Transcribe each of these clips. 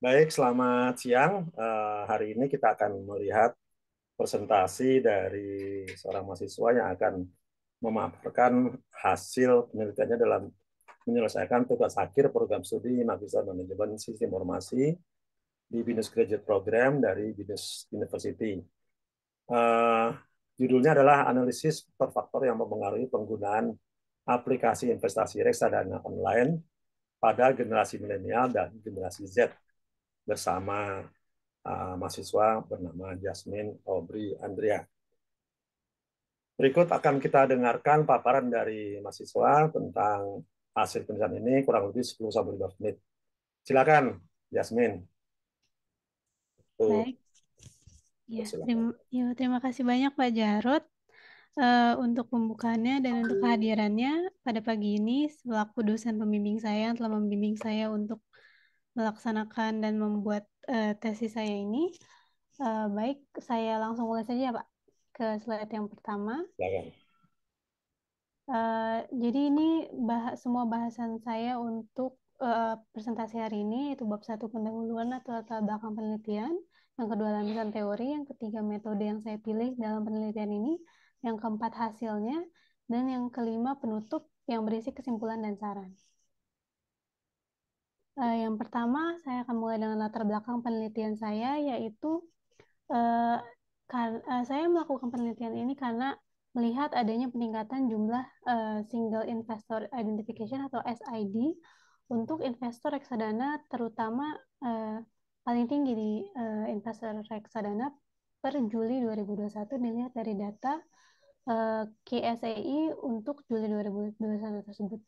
Baik, selamat siang. Uh, hari ini kita akan melihat presentasi dari seorang mahasiswa yang akan memaparkan hasil penelitiannya dalam menyelesaikan tugas akhir program studi Magister Manajemen Sistem Informasi di Binus Graduate Program dari Binus University. Uh, judulnya adalah analisis per faktor yang mempengaruhi penggunaan aplikasi investasi reksadana online pada generasi milenial dan generasi Z bersama uh, mahasiswa bernama Jasmine Aubrey Andrea. Berikut akan kita dengarkan paparan dari mahasiswa tentang hasil penelitian ini kurang lebih 10 sampai 15 menit. Silakan Jasmine. Tuh. Baik. Ya, terima, ya, terima kasih banyak Pak Jarot uh, eh, untuk pembukaannya dan untuk kehadirannya pada pagi ini selaku dosen pembimbing saya yang telah membimbing saya untuk melaksanakan dan membuat uh, tesis saya ini. Uh, baik, saya langsung mulai saja ya Pak ke slide yang pertama. Uh, jadi ini bah semua bahasan saya untuk uh, presentasi hari ini itu bab satu pendahuluan atau latar belakang penelitian, yang kedua landasan teori, yang ketiga metode yang saya pilih dalam penelitian ini, yang keempat hasilnya, dan yang kelima penutup yang berisi kesimpulan dan saran. Uh, yang pertama, saya akan mulai dengan latar belakang penelitian saya, yaitu uh, uh, saya melakukan penelitian ini karena melihat adanya peningkatan jumlah uh, single investor identification atau SID untuk investor reksadana terutama uh, paling tinggi di uh, investor reksadana per Juli 2021 dilihat dari data uh, KSAI untuk Juli 2021 tersebut.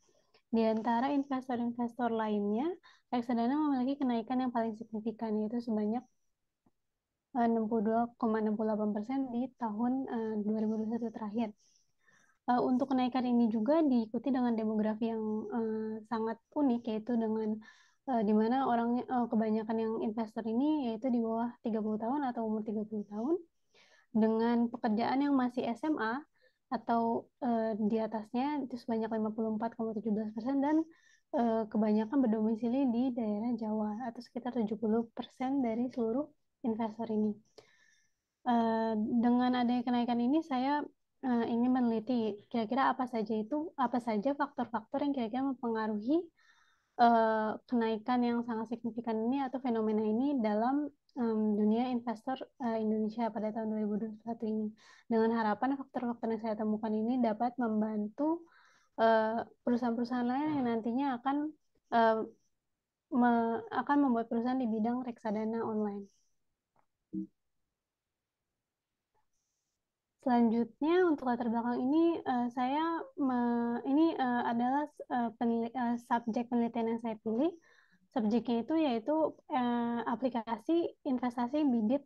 Di antara investor-investor lainnya, reksadana memiliki kenaikan yang paling signifikan, yaitu sebanyak 62,68% eh, di tahun 2021 eh, terakhir. Eh, untuk kenaikan ini juga diikuti dengan demografi yang sangat unik, yaitu dengan di mana orang kebanyakan yang investor ini yaitu di bawah 30 tahun atau umur 30 tahun dengan pekerjaan yang masih SMA atau uh, di atasnya itu sebanyak 54,17 persen dan uh, kebanyakan berdomisili di daerah Jawa atau sekitar 70 persen dari seluruh investor ini. Uh, dengan adanya kenaikan ini saya uh, ingin meneliti kira-kira apa saja itu apa saja faktor-faktor yang kira-kira mempengaruhi uh, kenaikan yang sangat signifikan ini atau fenomena ini dalam investor uh, eh, Indonesia pada tahun 2021 ini. Dengan harapan faktor-faktor yang saya temukan ini dapat membantu eh, perusahaan-perusahaan lain yang nantinya akan uh, me akan membuat perusahaan di bidang reksadana online. Selanjutnya untuk latar belakang ini uh, saya me, ini uh, adalah uh, penel, uh, subjek penelitian yang saya pilih subjeknya itu yaitu eh, aplikasi investasi bibit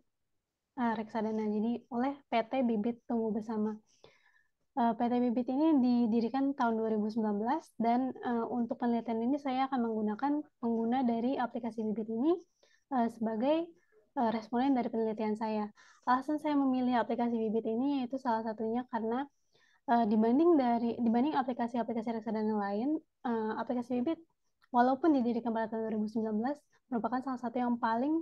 eh, reksadana jadi oleh PT Bibit Tumbuh Bersama. Eh, PT Bibit ini didirikan tahun 2019 dan eh, untuk penelitian ini saya akan menggunakan pengguna dari aplikasi Bibit ini eh, sebagai eh, responden dari penelitian saya. Alasan saya memilih aplikasi Bibit ini yaitu salah satunya karena eh, dibanding dari dibanding aplikasi-aplikasi reksadana lain, eh, aplikasi Bibit walaupun didirikan pada tahun 2019, merupakan salah satu yang paling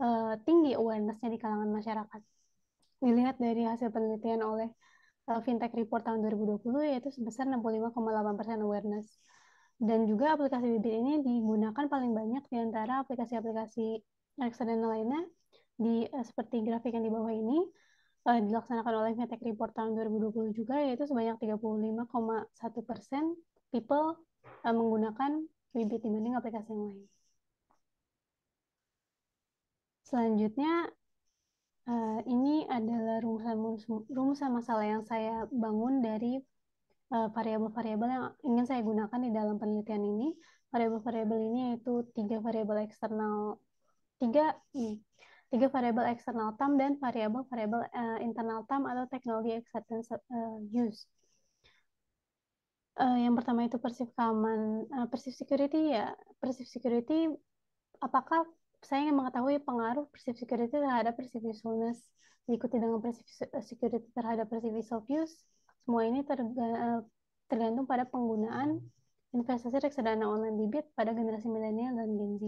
uh, tinggi awarenessnya di kalangan masyarakat. Dilihat dari hasil penelitian oleh uh, Fintech Report tahun 2020, yaitu sebesar 65,8% awareness. Dan juga aplikasi bibit ini digunakan paling banyak di antara aplikasi-aplikasi reksadana lainnya, di uh, seperti grafik yang di bawah ini, uh, dilaksanakan oleh Fintech Report tahun 2020 juga, yaitu sebanyak 35,1% people uh, menggunakan Bibit dibanding aplikasi yang lain. Selanjutnya, uh, ini adalah rumusan masalah yang saya bangun dari eh, variabel-variabel uh, yang ingin saya gunakan di dalam penelitian ini. Variabel-variabel ini yaitu tiga variabel eksternal, tiga, hmm, tiga variabel eksternal TAM dan variabel-variabel uh, internal TAM atau teknologi acceptance uh, use. Eh, yang pertama itu persif keaman uh, eh, persif security ya persif security apakah saya ingin mengetahui pengaruh persif security terhadap persif usefulness diikuti dengan persif eh, security terhadap persif ease of use semua ini terga, tergantung pada penggunaan investasi reksadana online bibit pada generasi milenial dan Gen Z.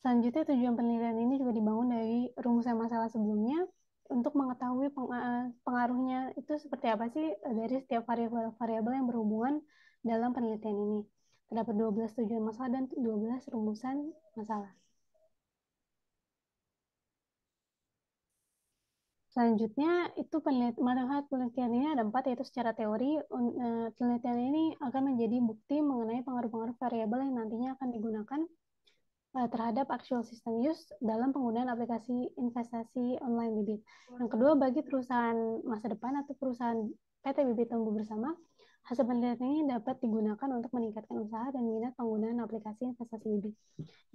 Selanjutnya, tujuan penelitian ini juga dibangun dari rumusan masalah sebelumnya, untuk mengetahui eh, pengaruhnya itu seperti apa sih eh, dari setiap variabel-variabel yang berhubungan dalam penelitian ini. Terdapat 12 tujuan masalah dan 12 rumusan masalah. Selanjutnya, itu penelitian, manfaat penelitian ini ada empat, yaitu secara teori, eh, penelitian ini akan menjadi bukti mengenai pengaruh-pengaruh variabel yang nantinya akan digunakan Eh, terhadap actual system use dalam penggunaan aplikasi investasi online bibit. Yang kedua, bagi perusahaan masa depan atau perusahaan PT Bibit Tumbuh Bersama, hasil penelitian ini dapat digunakan untuk meningkatkan usaha dan minat penggunaan aplikasi investasi bibit.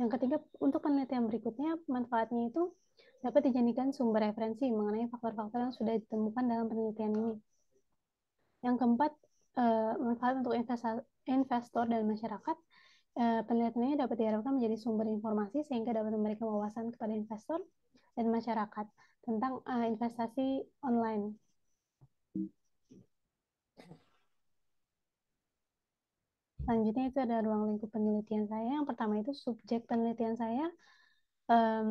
Yang ketiga, untuk penelitian berikutnya, manfaatnya itu dapat dijadikan sumber referensi mengenai faktor-faktor yang sudah ditemukan dalam penelitian ini. Yang keempat, eh, manfaat untuk investor dan masyarakat Eh, penelitiannya dapat diharapkan menjadi sumber informasi sehingga dapat memberikan wawasan kepada investor dan masyarakat tentang uh, investasi online. Selanjutnya itu ada ruang lingkup penelitian saya. Yang pertama itu subjek penelitian saya um,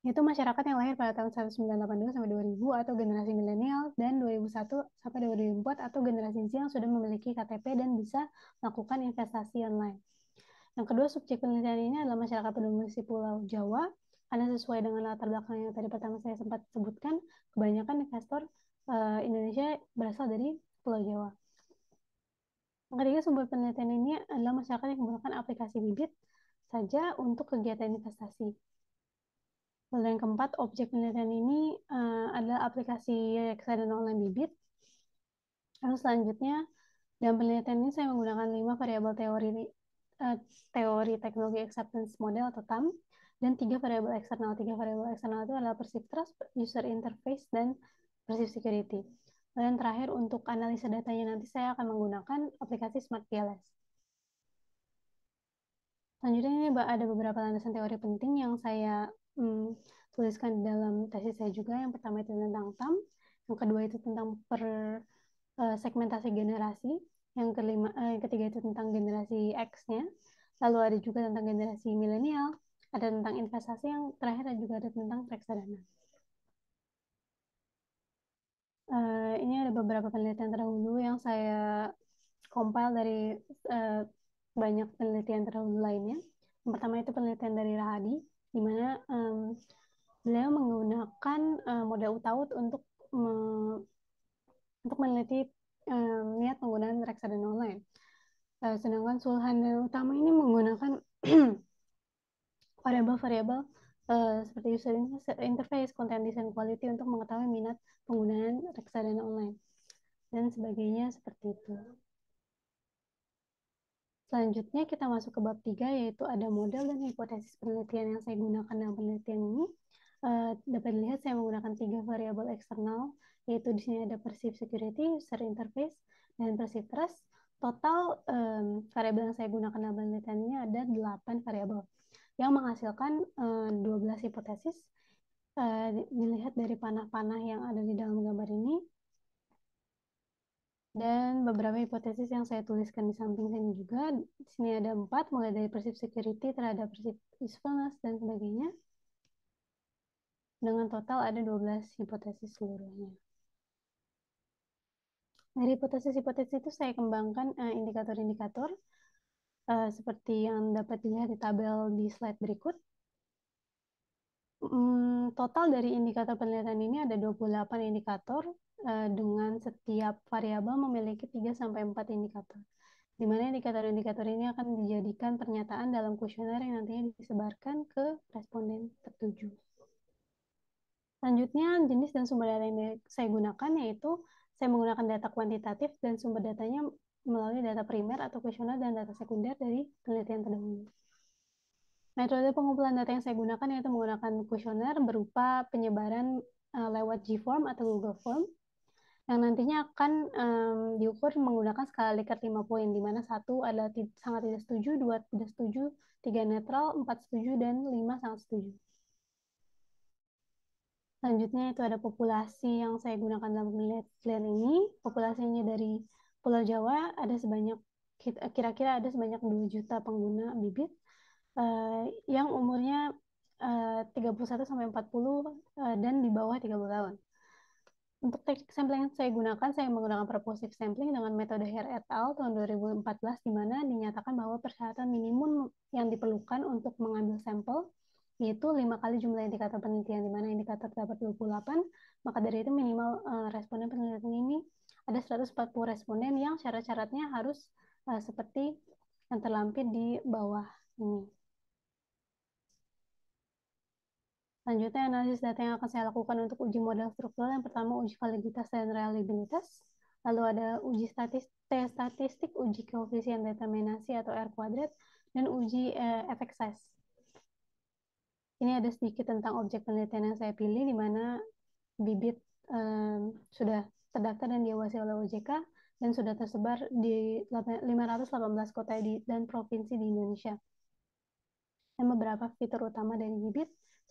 yaitu masyarakat yang lahir pada tahun 1982 sampai 2000 atau generasi milenial dan 2001 sampai 2004 atau generasi Z yang sudah memiliki KTP dan bisa melakukan investasi online. Yang kedua subjek penelitian ini adalah masyarakat berdomisili Pulau Jawa karena sesuai dengan latar belakang yang tadi pertama saya sempat sebutkan, kebanyakan investor uh, Indonesia berasal dari Pulau Jawa. Yang ketiga sumber penelitian ini adalah masyarakat yang menggunakan aplikasi bibit saja untuk kegiatan investasi. Lalu yang keempat, objek penelitian ini uh, adalah aplikasi reksadana online bibit. Lalu selanjutnya, dalam penelitian ini saya menggunakan lima variabel teori uh, teori teknologi acceptance model atau TAM dan tiga variabel eksternal. Tiga variabel eksternal itu adalah perceived trust, user interface, dan perceived security. Lalu yang terakhir untuk analisa datanya nanti saya akan menggunakan aplikasi Smart PLS. Selanjutnya ini ada beberapa landasan teori penting yang saya hmm, tuliskan dalam tesis saya juga. Yang pertama itu tentang TAM, yang kedua itu tentang per uh, segmentasi generasi, yang kelima uh, yang ketiga itu tentang generasi X-nya. Lalu ada juga tentang generasi milenial, ada tentang investasi yang terakhir ada juga ada tentang reksadana. Uh, ini ada beberapa penelitian terdahulu yang saya compile dari uh, banyak penelitian terdahulu lainnya. Yang pertama itu penelitian dari Rahadi, di mana um, beliau menggunakan uh, eh, model utaut untuk me untuk meneliti um, niat penggunaan reksadana online. Uh, sedangkan Sulhan utama ini menggunakan variabel-variabel uh, seperti user interface, content design quality untuk mengetahui minat penggunaan reksadana online dan sebagainya seperti itu. Selanjutnya kita masuk ke bab tiga yaitu ada model dan hipotesis penelitian yang saya gunakan dalam penelitian ini. Eh, dapat dilihat saya menggunakan tiga variabel eksternal yaitu di sini ada perceived security, user interface, dan perceived trust. Total um, variabel yang saya gunakan dalam penelitian ini ada delapan variabel yang menghasilkan uh, eh, 12 hipotesis. Uh, dilihat dari panah-panah yang ada di dalam gambar ini, dan beberapa hipotesis yang saya tuliskan di samping sini juga. Di sini ada empat, mulai dari perceived security terhadap perceived usefulness dan sebagainya. Dengan total ada 12 hipotesis seluruhnya. Dari hipotesis-hipotesis itu saya kembangkan eh, indikator-indikator uh, uh, seperti yang dapat dilihat di tabel di slide berikut. Mm, total dari indikator penelitian ini ada 28 indikator eh, dengan setiap variabel memiliki 3 sampai 4 indikator. Di mana indikator-indikator ini akan dijadikan pernyataan dalam kuesioner yang nantinya disebarkan ke responden tertuju. Selanjutnya, jenis dan sumber data yang saya gunakan yaitu saya menggunakan data kuantitatif dan sumber datanya melalui data primer atau kuesioner dan data sekunder dari penelitian terdahulu. Metode nah, pengumpulan data yang saya gunakan yaitu menggunakan kuesioner berupa penyebaran uh, lewat G-Form atau Google Form yang nantinya akan um, diukur menggunakan skala Likert 5 poin, di mana satu adalah sangat tidak setuju, dua tidak setuju, tiga netral, empat setuju, dan lima sangat setuju. Selanjutnya itu ada populasi yang saya gunakan dalam penelitian ini. Populasinya dari Pulau Jawa ada sebanyak kira-kira ada sebanyak 2 juta pengguna bibit uh, yang umurnya uh, 31 40 uh, dan di bawah 30 tahun. Untuk teknik sampling yang saya gunakan, saya menggunakan purposive sampling dengan metode Hare et al. tahun 2014, di mana dinyatakan bahwa persyaratan minimum yang diperlukan untuk mengambil sampel yaitu lima kali jumlah indikator penelitian, di mana indikator terdapat 28, maka dari itu minimal uh, responden penelitian ini ada 140 responden yang syarat-syaratnya harus uh, seperti yang terlampir di bawah ini. Selanjutnya, analisis data yang akan saya lakukan untuk uji modal struktural yang pertama uji validitas dan reliabilitas, lalu ada uji statistik, statistik, uji koefisien determinasi atau R kuadrat, dan uji eh, efek size. Ini ada sedikit tentang objek penelitian yang saya pilih, di mana bibit eh, sudah terdaftar dan diawasi oleh OJK, dan sudah tersebar di 518 kota dan provinsi di Indonesia. Dan beberapa fitur utama dari bibit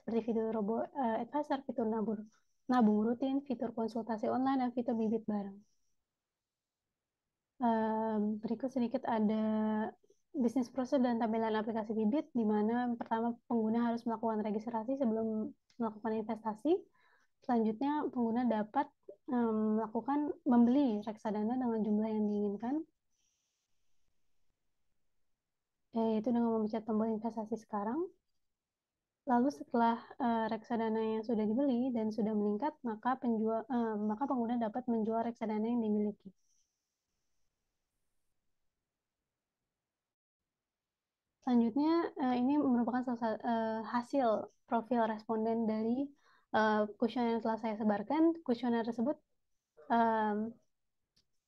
seperti fitur robo uh, advisor, fitur nabung, nabung rutin, fitur konsultasi online, dan fitur bibit bareng. Um, berikut sedikit ada bisnis proses dan tampilan aplikasi bibit, di mana pertama pengguna harus melakukan registrasi sebelum melakukan investasi. Selanjutnya, pengguna dapat um, melakukan membeli reksadana dengan jumlah yang diinginkan. Yaitu dengan memencet tombol investasi sekarang. Lalu setelah uh, reksadana yang sudah dibeli dan sudah meningkat, maka penjual uh, maka pengguna dapat menjual reksadana yang dimiliki. Selanjutnya, eh, ini merupakan hasil profil responden dari kuesioner yang telah saya sebarkan. Kuesioner tersebut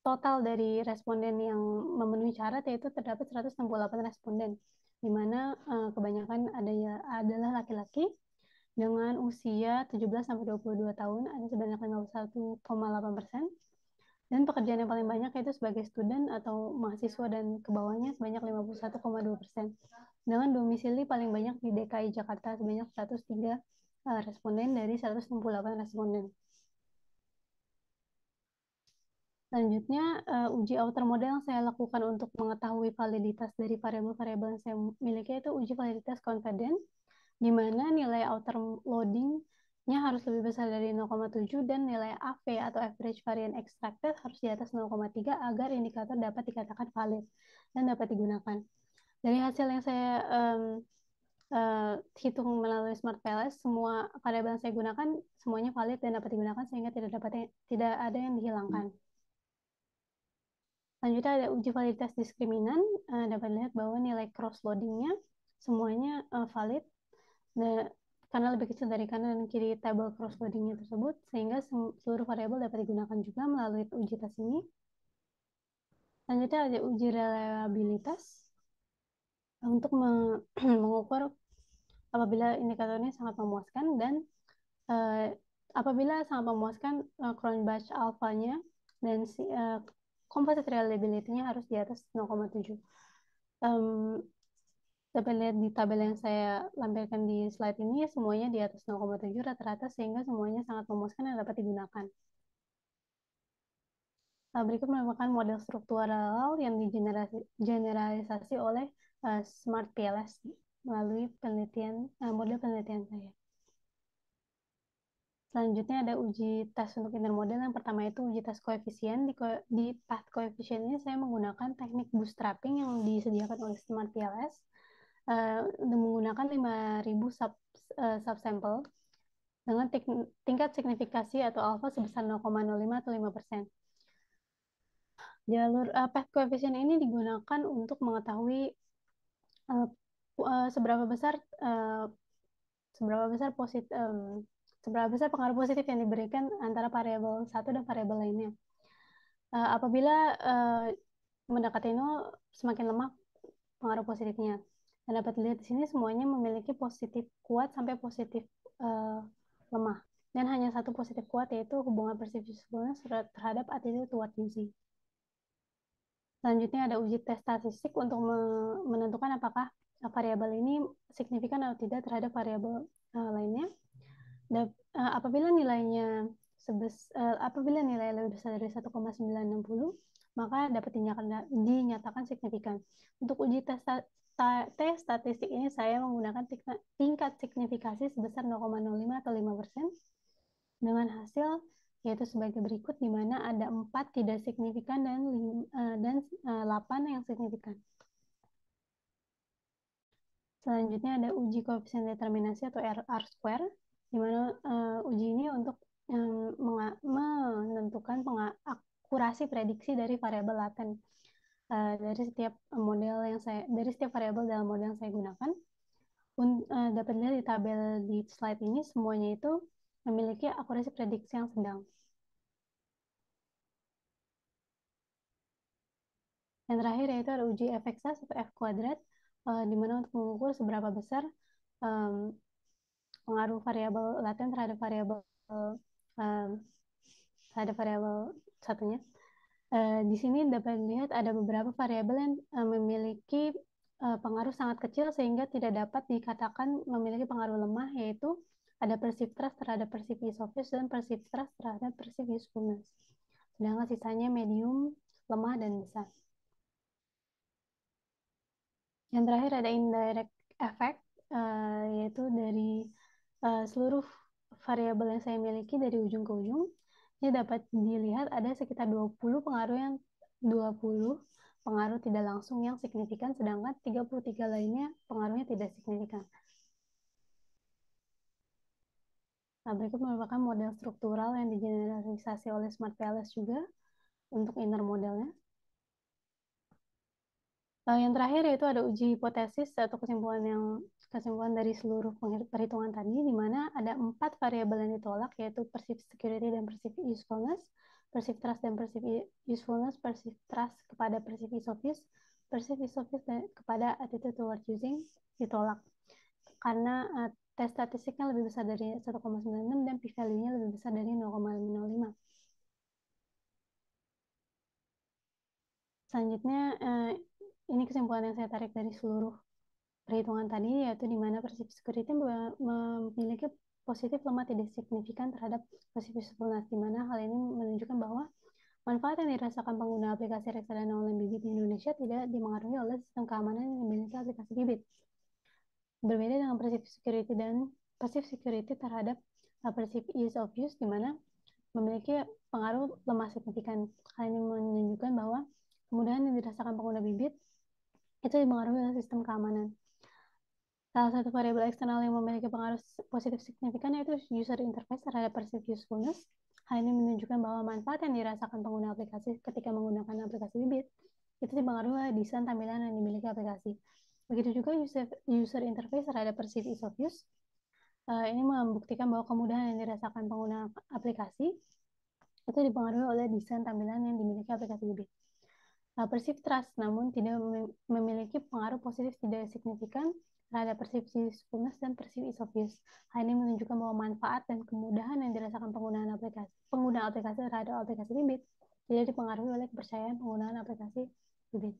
total dari responden yang memenuhi syarat yaitu terdapat 168 responden di mana uh, kebanyakan adanya adalah laki-laki dengan usia 17 sampai 22 tahun ada sebanyak 51,8 persen dan pekerjaan yang paling banyak yaitu sebagai student atau mahasiswa dan ke bawahnya sebanyak 51,2 persen. Dengan domisili paling banyak di DKI Jakarta sebanyak 103 uh, eh, responden dari 168 responden. Selanjutnya, uh, uji outer model yang saya lakukan untuk mengetahui validitas dari variabel-variabel yang saya miliki itu uji validitas confident, di mana nilai outer loadingnya harus lebih besar dari 0,7 dan nilai AV atau average variance extracted harus di atas 0,3 agar indikator dapat dikatakan valid dan dapat digunakan. Dari hasil yang saya um, uh, hitung melalui Smart Palace, semua variabel yang saya gunakan semuanya valid dan dapat digunakan sehingga tidak dapat tidak ada yang dihilangkan. Selanjutnya ada uji validitas diskriminan, uh, dapat dilihat bahwa nilai cross-loadingnya semuanya uh, valid, nah, karena lebih kecil dari kanan dan kiri tabel cross-loadingnya tersebut, sehingga seluruh variabel dapat digunakan juga melalui uji tes ini. Selanjutnya ada uji reliabilitas, untuk mengukur apabila indikatornya sangat memuaskan dan uh, apabila sangat memuaskan uh, batch alfanya dan uh, composite reliability-nya harus di atas 0,7. Um, Sebenarnya di tabel yang saya lampirkan di slide ini, semuanya di atas 0,7 rata-rata sehingga semuanya sangat memuaskan dan dapat digunakan. Nah, berikut merupakan model struktural yang digeneralisasi oleh uh, Smart PLS melalui penelitian uh, model penelitian saya. Selanjutnya ada uji tes untuk intermodal. Yang pertama itu uji tes koefisien. Di, ko di path koefisien ini saya menggunakan teknik bootstrapping yang disediakan oleh Smart PLS uh, eh, menggunakan 5.000 sub, uh, subsample dengan tingkat signifikasi atau alpha sebesar 0,05 atau 5 Jalur uh, path koefisien ini digunakan untuk mengetahui uh, uh, seberapa besar uh, seberapa besar posit um, seberapa besar pengaruh positif yang diberikan antara variabel satu dan variabel lainnya. Uh, apabila uh, mendekati nol semakin lemah pengaruh positifnya. Dan dapat dilihat di sini semuanya memiliki positif kuat sampai positif uh, lemah. Dan hanya satu positif kuat yaitu hubungan persepsi terhadap attitude toward using. Selanjutnya ada uji tes statistik untuk menentukan apakah variabel ini signifikan atau tidak terhadap variabel uh, lainnya. Eh, apabila nilainya sebes, eh, apabila nilai lebih besar dari 1,960, maka dapat dinyatakan, dinyatakan signifikan. Untuk uji tes, tes statistik ini saya menggunakan tingkat signifikasi sebesar 0,05 atau 5 persen dengan hasil yaitu sebagai berikut di mana ada 4 tidak signifikan dan eh, dan 8 yang signifikan. Selanjutnya ada uji koefisien determinasi atau R, R square Dimana uh, eh, uji ini untuk um, menentukan akurasi prediksi dari variabel laten. Uh, dari setiap model yang saya dari setiap variabel dalam model yang saya gunakan un, uh, dapat dilihat di tabel di slide ini semuanya itu memiliki akurasi prediksi yang sedang. Yang terakhir yaitu ada uji f atau f kuadrat, uh, di untuk mengukur seberapa besar um, pengaruh variabel laten terhadap variabel uh, terhadap variabel satunya. Uh, di sini dapat dilihat ada beberapa variabel yang uh, memiliki uh, pengaruh sangat kecil sehingga tidak dapat dikatakan memiliki pengaruh lemah yaitu ada persif trust terhadap persif isofis dan persif trust terhadap persif usefulness. Sedangkan sisanya medium, lemah, dan besar. Yang terakhir ada indirect effect Eh, seluruh variabel yang saya miliki dari ujung ke ujung, ini dapat dilihat ada sekitar 20 pengaruh yang 20 pengaruh tidak langsung yang signifikan, sedangkan 33 lainnya pengaruhnya tidak signifikan. Nah, berikut merupakan model struktural yang digeneralisasi oleh Smart PLS juga untuk inner modelnya. Eh, yang terakhir yaitu ada uji hipotesis atau kesimpulan yang kesimpulan dari seluruh perhitungan tadi, di mana ada empat variabel yang ditolak, yaitu perceived security dan perceived usefulness, perceived trust dan perceived usefulness, perceived trust kepada perceived ease of use, perceived ease of use dan kepada attitude towards using ditolak. Karena uh, tes statistiknya lebih besar dari 1,96 dan p-value-nya lebih besar dari 0,05. Selanjutnya, eh, ini kesimpulan yang saya tarik dari seluruh perhitungan tadi yaitu di mana persepsi security memiliki positif lemah tidak signifikan terhadap positiveness di mana hal ini menunjukkan bahwa manfaat yang dirasakan pengguna aplikasi reksadana online bibit di Indonesia tidak dimengaruhi oleh sistem keamanan yang dimiliki aplikasi bibit. Berbeda dengan persepsi security dan passive security terhadap eh, persepsi ease of use di mana memiliki pengaruh lemah signifikan. Hal ini menunjukkan bahwa kemudahan yang dirasakan pengguna bibit itu dimengaruhi oleh sistem keamanan. Salah satu variabel eksternal yang memiliki pengaruh positif signifikan yaitu user interface terhadap perceived usefulness. Hal ini menunjukkan bahwa manfaat yang dirasakan pengguna aplikasi ketika menggunakan aplikasi bibit itu dipengaruhi oleh desain tampilan yang dimiliki aplikasi. Begitu juga user, user interface terhadap perceived ease of use. Uh, ini membuktikan bahwa kemudahan yang dirasakan pengguna aplikasi itu dipengaruhi oleh desain tampilan yang dimiliki aplikasi bibit. Uh, perceived trust namun tidak memiliki pengaruh positif tidak signifikan terhadap persepsi Spumnas dan persepsi Isofis. Hal ini menunjukkan bahwa manfaat dan kemudahan yang dirasakan penggunaan aplikasi pengguna aplikasi terhadap aplikasi bibit tidak dipengaruhi oleh kepercayaan penggunaan aplikasi bibit.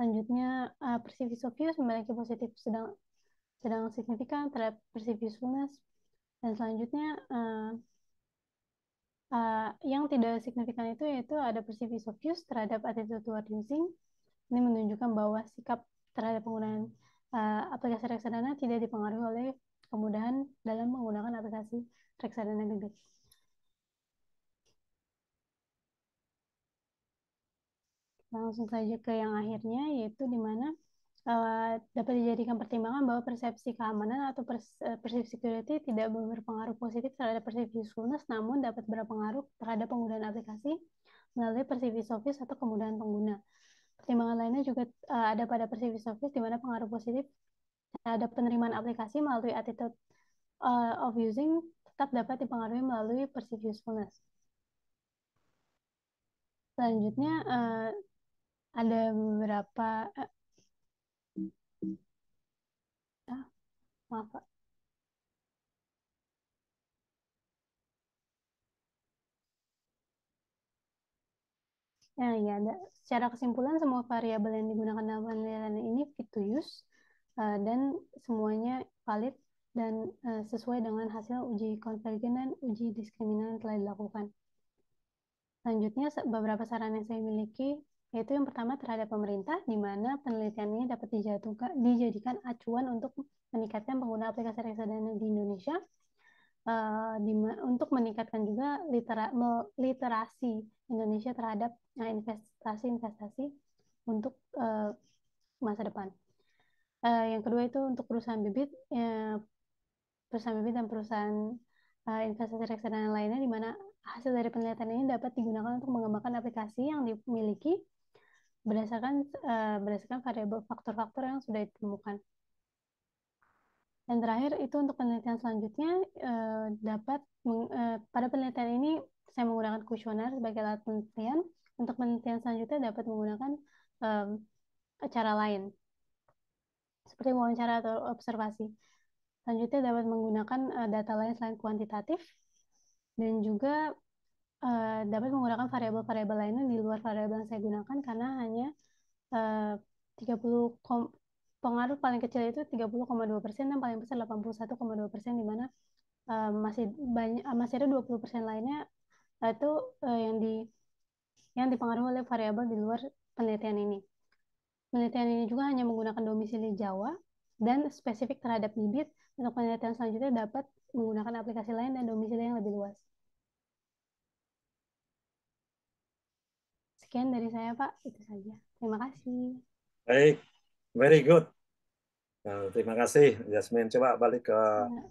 Selanjutnya, uh, persepsi Isofis memiliki positif sedang sedang signifikan terhadap persepsi Spumnas dan selanjutnya uh, uh, yang tidak signifikan itu yaitu ada persepsi Isofis terhadap attitude toward using. Ini menunjukkan bahwa sikap terhadap penggunaan uh, aplikasi reksadana tidak dipengaruhi oleh kemudahan dalam menggunakan aplikasi reksadana bibit. Langsung saja ke yang akhirnya, yaitu di mana uh, dapat dijadikan pertimbangan bahwa persepsi keamanan atau eh, persepsi security tidak berpengaruh positif terhadap persepsi usefulness, namun dapat berpengaruh terhadap penggunaan aplikasi melalui persepsi service atau kemudahan pengguna. Pertimbangan lainnya juga uh, ada pada persepsi service di mana pengaruh positif terhadap penerimaan aplikasi melalui attitude uh, of using tetap dapat dipengaruhi melalui perceived usefulness. Selanjutnya uh, ada beberapa uh, ah, maaf Pak. Nah, ya ada Secara kesimpulan, semua variabel yang digunakan dalam penilaian ini fit use uh, dan semuanya valid dan uh, sesuai dengan hasil uji konvergen dan uji diskriminan yang telah dilakukan. Selanjutnya, beberapa saran yang saya miliki yaitu yang pertama terhadap pemerintah, di mana penelitian ini dapat dijadikan acuan untuk meningkatkan pengguna aplikasi reksadana di Indonesia Eh, di, untuk meningkatkan juga litera, literasi Indonesia terhadap eh, investasi-investasi untuk uh, masa depan. Uh, yang kedua itu untuk perusahaan bibit, uh, perusahaan bibit dan perusahaan uh, investasi reksadana lainnya di mana hasil dari penelitian ini dapat digunakan untuk mengembangkan aplikasi yang dimiliki berdasarkan uh, berdasarkan variabel faktor-faktor yang sudah ditemukan. Dan terakhir itu untuk penelitian selanjutnya eh, dapat meng, eh, pada penelitian ini saya menggunakan kuesioner sebagai alat penelitian. Untuk penelitian selanjutnya dapat menggunakan eh, cara lain seperti wawancara atau observasi. Selanjutnya dapat menggunakan data lain selain kuantitatif dan juga dapat menggunakan variabel-variabel lainnya di luar variabel yang saya gunakan karena hanya eh, 30 pengaruh paling kecil itu 30,2 persen dan paling besar 81,2 persen di mana uh, masih banyak uh, masih ada 20 persen lainnya eh, itu uh, yang di yang dipengaruhi oleh variabel di luar penelitian ini. Penelitian ini juga hanya menggunakan domisili Jawa dan spesifik terhadap bibit. Untuk penelitian selanjutnya dapat menggunakan aplikasi lain dan domisili yang lebih luas. Sekian dari saya, Pak. Itu saja. Terima kasih. Baik, very good. Nah, terima kasih Yasmin. Coba balik ke iya.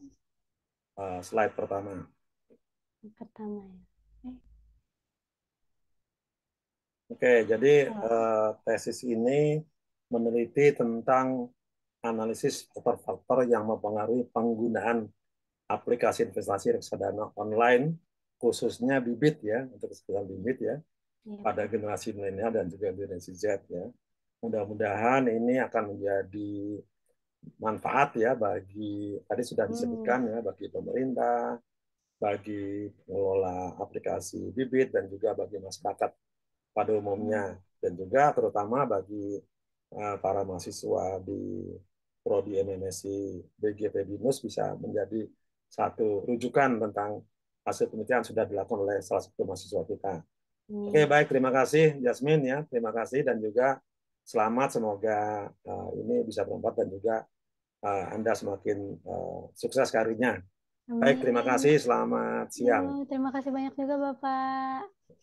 uh, slide pertama. Pertama ya. Oke, okay, jadi oh. uh, tesis ini meneliti tentang analisis faktor-faktor yang mempengaruhi penggunaan aplikasi investasi reksadana online, khususnya bibit ya, untuk kesekian bibit ya, ya. pada generasi milenial dan juga generasi Z ya. Mudah-mudahan ini akan menjadi manfaat ya bagi tadi sudah disebutkan hmm. ya bagi pemerintah, bagi pengelola aplikasi bibit dan juga bagi masyarakat pada umumnya dan juga terutama bagi eh, para mahasiswa di prodi MMSI BGP Binus bisa menjadi satu rujukan tentang hasil penelitian sudah dilakukan oleh salah satu mahasiswa kita. Hmm. Oke baik terima kasih Jasmine ya terima kasih dan juga selamat semoga uh, ini bisa bermanfaat dan juga Eh, Anda semakin eh, sukses karirnya. Baik, terima kasih. Selamat siang. Ya, terima kasih banyak juga Bapak.